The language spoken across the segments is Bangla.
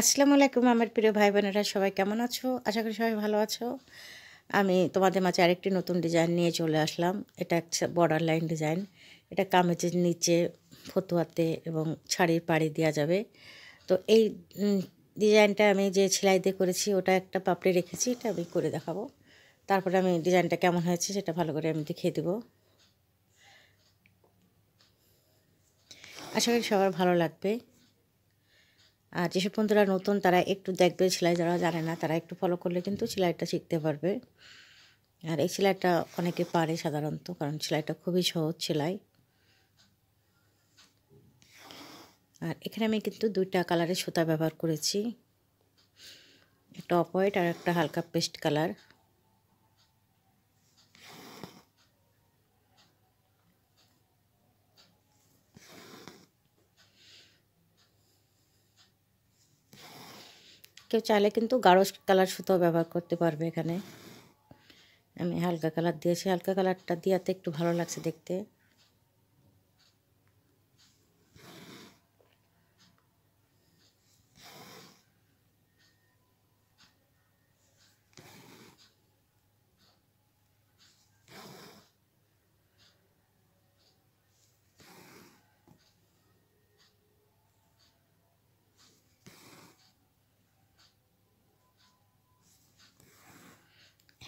আসসালামু আলাইকুম আমার প্রিয় ভাই বোনেরা সবাই কেমন আছো আশা করি সবাই ভালো আছো আমি তোমাদের মাঝে আরেকটি নতুন ডিজাইন নিয়ে চলে আসলাম এটা একটা বর্ডার লাইন ডিজাইন এটা কামেজের নিচে ফতুয়াতে এবং শাড়ির পাড়ি দেওয়া যাবে তো এই ডিজাইনটা আমি যে সেলাই দিয়ে করেছি ওটা একটা পাপড়ে রেখেছি এটা আমি করে দেখাবো তারপরে আমি ডিজাইনটা কেমন হয়েছে সেটা ভালো করে আমি দেখিয়ে দেবো আশা করি সবার ভালো লাগবে আর যেসব বন্ধুরা নতুন তারা একটু দেখবে সেলাই যারা জানে না তারা একটু ফলো করলে কিন্তু সেলাইটা শিখতে পারবে আর এই সেলাইটা অনেকে পারে সাধারণত কারণ সেলাইটা খুবই সহজ সেলাই আর এখানে আমি কিন্তু দুইটা কালারের সুতা ব্যবহার করেছি একটা অফ হোয়াইট আর একটা হালকা পেস্ট কালার কেউ চাইলে কিন্তু গাঢ় কালার সুতো ব্যবহার করতে পারবে এখানে আমি হালকা কালার দিয়েছি হালকা কালারটা দিয়াতে একটু ভালো লাগছে দেখতে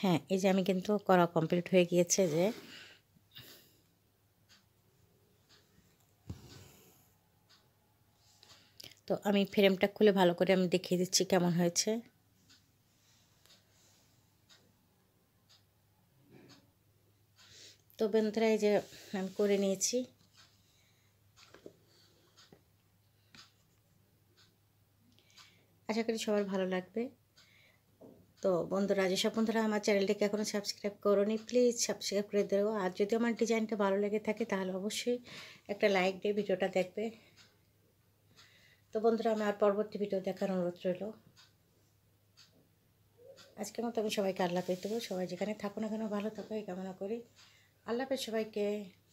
হ্যাঁ এই যে আমি কিন্তু করা কমপ্লিট হয়ে গিয়েছে যে তো আমি ফ্রেমটা খুলে ভালো করে আমি দেখিয়ে দিচ্ছি কেমন হয়েছে তো বন্ধুরা এই যে আমি করে নিয়েছি আশা করি সবার ভালো লাগবে তো বন্ধুরা যেসব বন্ধুরা আমার চ্যানেলটিকে এখনও সাবস্ক্রাইব করোনি প্লিজ সাবস্ক্রাইব করে দেবো আর যদি আমার ডিজাইনটা ভালো লেগে থাকে তাহলে অবশ্যই একটা লাইক দিয়ে ভিডিওটা দেখবে তো বন্ধুরা আমি আর পরবর্তী ভিডিও দেখার অনুরোধ রইল আজকের মতো আমি সবাইকে আল্লাহ পেয়ে দেবো সবাই যেখানে থাকো না কেন ভালো থাকো এই কামনা করি আল্লাহ সবাইকে